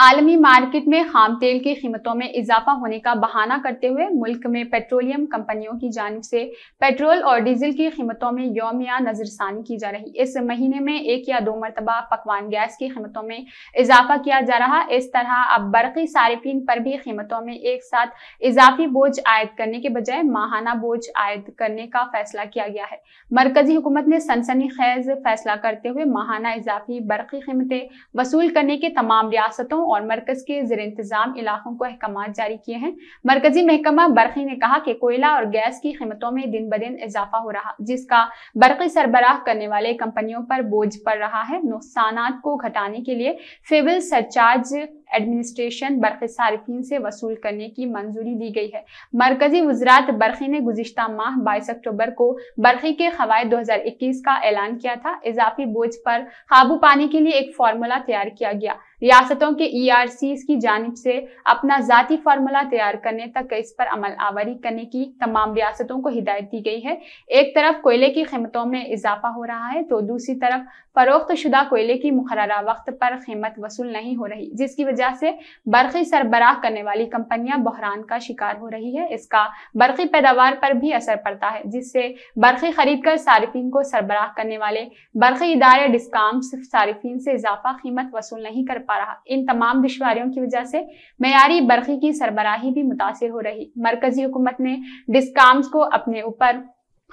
आलमी मार्केट में खाम तेल की कीमतों में इजाफा होने का बहाना करते हुए मुल्क में पेट्रोलियम कंपनियों की जानब से पेट्रोल और डीजल की कीमतों में योमिया नज़रसानी की जा रही इस महीने में एक या दो मरतबा पकवान गैस की कीमतों में इजाफा किया जा रहा इस तरह अब बरकी सार्फिन पर भी कीमतों में एक साथ इजाफी बोझ आयद करने के बजाय माहाना बोझ आयद करने का फैसला किया गया है मरकजी हुकूमत ने सनसनी खैज फैसला करते हुए माहाना इजाफी बरकी कीमतें वसूल करने के तमाम रियासतों इलाकों और मरकज के जर इंतजाम इलाकों को अहकाम जारी किए हैं मरकजी महकमा बरकी ने कहा कि कोयला और गैस की कीमतों में दिन ब दिन इजाफा हो रहा जिसका बरकी सरबराह करने वाले कंपनियों पर बोझ पड़ रहा है नुकसान को घटाने के लिए फेबल सरचार्ज एडमिनिस्ट्रेशन बर्फ सार्फिन से वसूल करने की मंजूरी दी गई है मरकजी वजरात बरखी ने गुजशत माह बाईस अक्टूबर को बर्फी के दो हजार इक्कीस का ऐलान किया था इजाफी बोझ पर काबू पाने के लिए एक फार्मूला तैयार किया गया रियासतों के ई e आर की जानब से अपना जाती फार्मूला तैयार करने तक इस पर अमल आवरी करने की तमाम रियासतों को हिदायत दी गई है एक तरफ कोयले की कीमतों में इजाफा हो रहा है तो दूसरी तरफ फरोख्त शुदा कोयले की मुकर्रा वक्त पर कीमत वसूल नहीं हो रही जिसकी वजह वजह से बर्फी सरबराह करने वाली कंपनियां बहरान का शिकार हो रही है इसका बर्फी पैदावार पर भी असर पड़ता है जिससे बर्फी खरीद कर सार्फिन को सरबराह करने वाले बर्फी इदारे डिस्काम सिर्फ सार्फिन से इजाफा कीमत वसूल नहीं कर पा रहा इन तमाम दुशवारियों की वजह से मैारी बर्फी की सरबराही भी मुतासर हो रही मरकजी हुकूमत ने डिस्काम्स को अपने ऊपर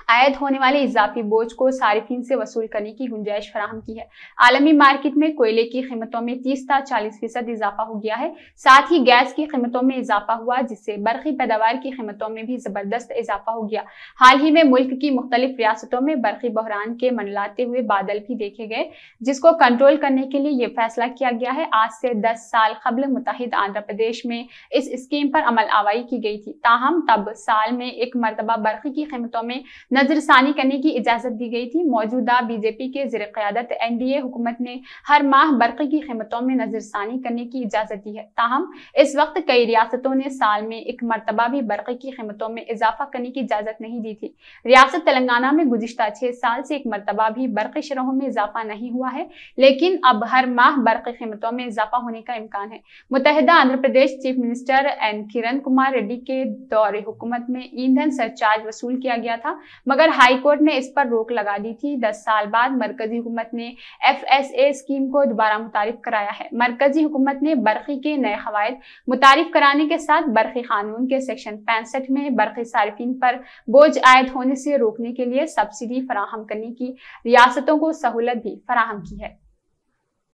आयद होने वाले इजाफी बोझ को सार्फिन से वसूल करने की गुंजाइश फराहम की है आलमी मार्केट में कोयले की कीमतों में तीस था चालीस फीसद इजाफा हो गया है साथ ही गैस की कीमतों में इजाफा हुआ जिससे बर्फ़ी पैदावार की कीमतों में भी जबरदस्त इजाफा हो गया हाल ही में मुल्क की मुख्तलिफ रियासतों में बर्फ़ी बहरान के मनलाते हुए बादल भी देखे गए जिसको कंट्रोल करने के लिए यह फैसला किया गया है आज से दस साल कबल मुतहद आंध्र प्रदेश में इस स्कीम पर अमल आवाई की गई थी ताहम तब साल में एक मरतबा बर्फ़ी की कीमतों में नजरसानी करने की इजाज़त दी गई थी मौजूदा बीजेपी के जर क्यादत एन डी ए हुकूमत ने हर माह बरक़ी की कीमतों में नजरसानी करने की इजाज़त दी है ताहम इस वक्त कई रियासतों ने साल में एक मरतबा भी बरक़ी की कीमतों में इजाफा करने की इजाज़त नहीं दी थी रियासत तेलंगाना में गुजशत छह साल से एक मरतबा भी बरक़ी शरहों में इजाफा नहीं हुआ है लेकिन अब हर माह बरक़ी कीमतों में इजाफा होने का इम्कान है मुतहदा Andhra Pradesh chief minister N Kiran Kumar Reddy के दौरे हुकूमत में ईंधन सरचार्ज वसूल किया गया था मगर हाईकोर्ट ने इस पर रोक लगा दी थी दस साल बाद मरकजी हुकूमत ने एफ एस ए स्कीम को दोबारा मुतारफ कराया है मरकजी हुकूमत ने बरक़ी के नए कवायद मुतारफ कराने के साथ बरक़ी कानून के सेक्शन पैंसठ में बरक़ी सार्फिन पर बोझ आयद होने से रोकने के लिए सब्सिडी फराहम करने की रियासतों को सहूलत भी फराहम की है